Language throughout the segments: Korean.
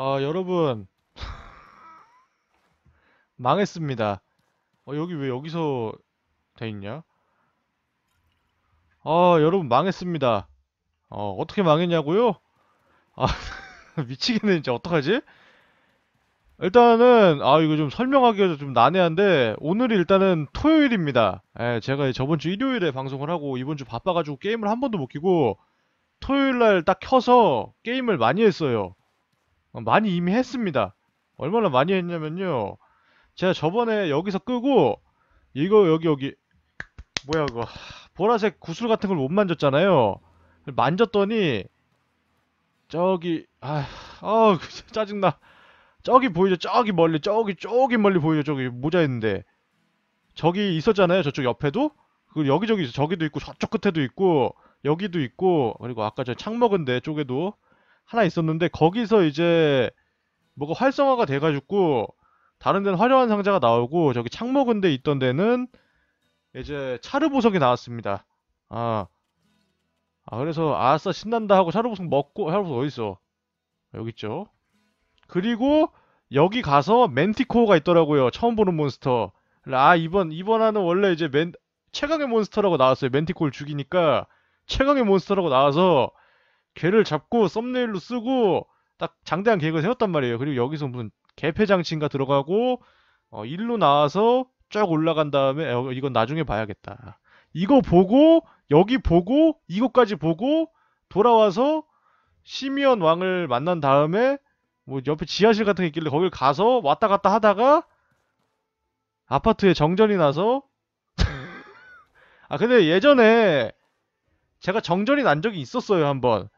아 여러분 망했습니다 어, 여기 왜 여기서 돼있냐 아 여러분 망했습니다 어 어떻게 망했냐고요 아 미치겠네 진짜 어떡하지 일단은 아 이거 좀 설명하기가 좀 난해한데 오늘이 일단은 토요일입니다 예, 제가 저번주 일요일에 방송을 하고 이번주 바빠가지고 게임을 한 번도 못 키고 토요일날 딱 켜서 게임을 많이 했어요 어, 많이 이미 했습니다. 얼마나 많이 했냐면요. 제가 저번에 여기서 끄고 이거 여기 여기 뭐야 그거 보라색 구슬 같은 걸 못 만졌잖아요. 만졌더니 저기 아, 휴 어우 짜증나. 저기 보이죠? 저기 멀리 저기 저기 멀리 보이죠? 저기 모자 있는데 저기 있었잖아요. 저쪽 옆에도 그 여기저기 저기도 있고 저쪽 끝에도 있고 여기도 있고 그리고 아까 저 창먹은데 쪽에도 하나 있었는데 거기서 이제 뭐가 활성화가 돼가지고 다른 데는 화려한 상자가 나오고 저기 창먹은 데 있던 데는 이제 차르 보석이 나왔습니다. 아, 아 그래서 아싸 신난다 하고 차르 보석 먹고 차르 보석 어딨어? 여기 있죠. 그리고 여기 가서 멘티코어가 있더라고요. 처음 보는 몬스터. 그러니까 아 이번 이번 화는 원래 이제 맨 최강의 몬스터라고 나왔어요. 멘티코를 죽이니까 최강의 몬스터라고 나와서 개를 잡고 썸네일로 쓰고 딱 장대한 계획을 세웠단 말이에요. 그리고 여기서 무슨 개폐장치인가 들어가고 어, 일로 나와서 쫙 올라간 다음에 어, 이건 나중에 봐야겠다. 이거 보고 여기 보고 이거까지 보고 돌아와서 시미언 왕을 만난 다음에 뭐 옆에 지하실 같은 게 있길래 거길 가서 왔다 갔다 하다가 아파트에 정전이 나서 아 근데 예전에 제가 정전이 난 적이 있었어요 한번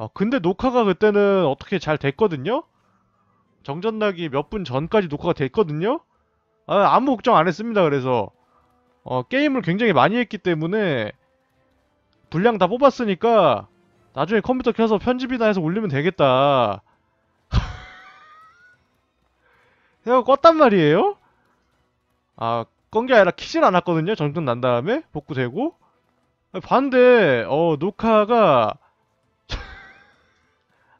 어, 근데 녹화가 그때는 어떻게 잘 됐거든요? 정전나기 몇 분 전까지 녹화가 됐거든요? 아, 아무 걱정 안 했습니다. 그래서 어, 게임을 굉장히 많이 했기 때문에 분량 다 뽑았으니까 나중에 컴퓨터 켜서 편집이나 해서 올리면 되겠다. 그가 껐단 말이에요? 아, 건게 아니라 키진 않았거든요? 정전 난 다음에 복구되고 봤는데 어, 녹화가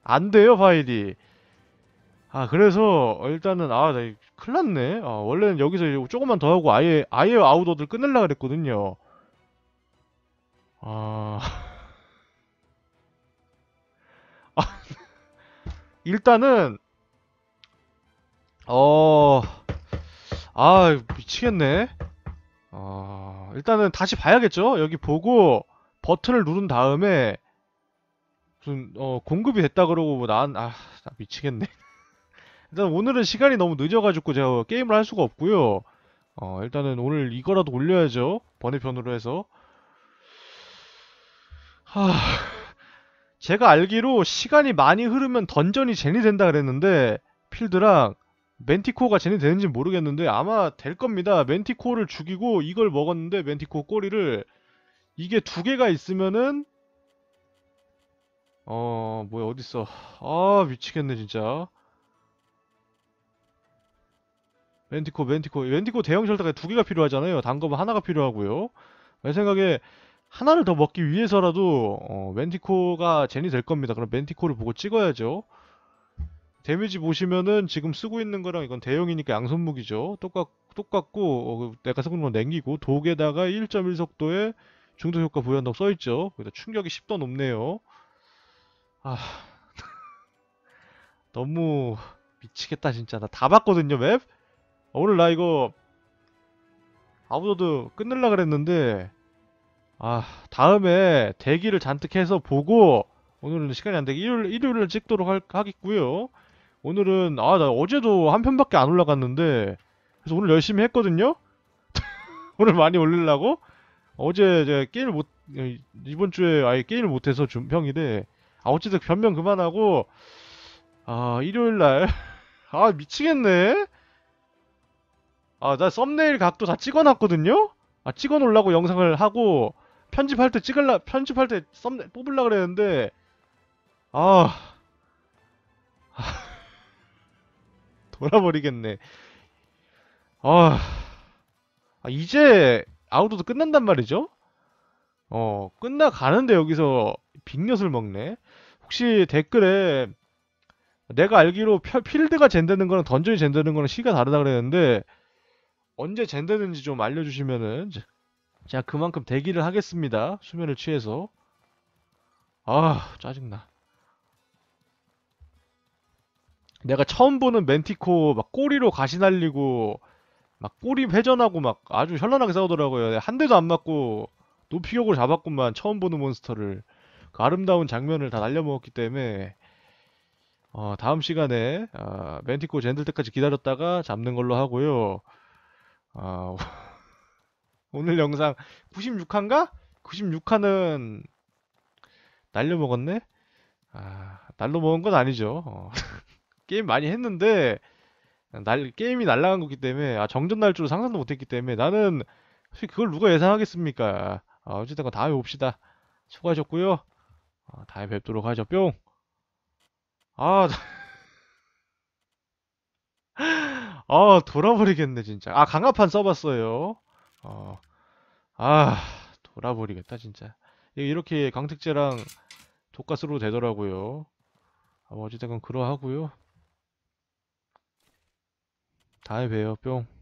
안 돼요 파일이 아 그래서 일단은 아나 큰일 났네 아, 원래는 여기서 조금만 더 하고 아예 아예 아웃어들 끊을라 그랬거든요 아... 아 일단은 어... 아 미치겠네 어... 일단은 다시 봐야겠죠 여기 보고 버튼을 누른 다음에 무슨 어 공급이 됐다 그러고 뭐 난아 나 미치겠네. 일단 오늘은 시간이 너무 늦어가지고 제가 게임을 할 수가 없고요. 어 일단은 오늘 이거라도 올려야죠. 번외편으로 해서. 하... 제가 알기로 시간이 많이 흐르면 던전이 젠이 된다 그랬는데 필드랑 멘티코가 젠이 되는지 모르겠는데 아마 될 겁니다. 멘티코를 죽이고 이걸 먹었는데 멘티코 꼬리를 이게 두 개가 있으면은 어 뭐야 어딨어 아 미치겠네 진짜 멘티코멘티코멘티코 대형 절다가 두 개가 필요하잖아요 단검은 하나가 필요하고요 내 생각에 하나를 더 먹기 위해서라도 어, 멘티코가 젠이 될 겁니다. 그럼 멘티코를 보고 찍어야죠. 데미지 보시면은 지금 쓰고 있는 거랑 이건 대형이니까 양손 무기죠. 똑같, 똑같고 어, 그 내가 쓰고 있는 건 냉기고 독에다가 1.1 속도에 중도 효과 보유한다고 써있죠. 충격이 10도 높네요. 아 너무 미치겠다 진짜 나 다 봤거든요 맵? 아, 오늘 나 이거 아무도 끝낼라 그랬는데 아 다음에 대기를 잔뜩 해서 보고 오늘은 시간이 안되게 일요일, 일요일을 찍도록 할, 하겠고요 오늘은 아 나 어제도 한 편밖에 안 올라갔는데 그래서 오늘 열심히 했거든요 오늘 많이 올리려고 어제 제가 게임을 못 이번 주에 아예 게임을 못해서 준평이데 아 어쨌든 변명 그만하고 아 일요일날 아 미치겠네 아 나 썸네일 각도 다 찍어놨거든요 아 찍어 놓으려고 영상을 하고 편집할 때 찍을라 편집할 때 썸네 일 뽑을라 그랬는데 아, 돌아버리겠네 아, 아 이제 아웃도도 끝난단 말이죠 어 끝나가는데 여기서 빅엿을 먹네. 혹시 댓글에 내가 알기로 필드가 젠되는 거랑 던전이 젠되는 거랑 시가 다르다 그랬는데 언제 젠되는지 좀 알려주시면은 제가 그만큼 대기를 하겠습니다. 수면을 취해서. 아 짜증나. 내가 처음 보는 멘티코 막 꼬리로 가시 날리고 막 꼬리 회전하고 막 아주 현란하게 싸우더라고요. 한 대도 안 맞고 높이격으로 잡았구만 처음 보는 몬스터를. 그 아름다운 장면을 다 날려먹었기 때문에 어, 다음 시간에 어, 멘티코 젠들 때까지 기다렸다가 잡는 걸로 하고요. 어, 오늘 영상 9 6칸가9 6칸은 날려먹었네? 아, 날로 먹은 건 아니죠. 어. 게임 많이 했는데 날 게임이 날라간 거기 때문에 아, 정전 날 줄 상상도 못했기 때문에 나는 그걸 누가 예상하겠습니까? 아, 어쨌든 다음에 봅시다. 수고하셨고요. 아, 다음 뵙도록 하죠. 뿅! 아, 아, 돌아버리겠네, 진짜. 아, 강압판 써봤어요. 어, 아, 돌아버리겠다, 진짜. 예, 이렇게 강특제랑 독가스로 되더라고요. 아, 뭐 어쨌든 그러하고요. 다음에 봬요, 뿅.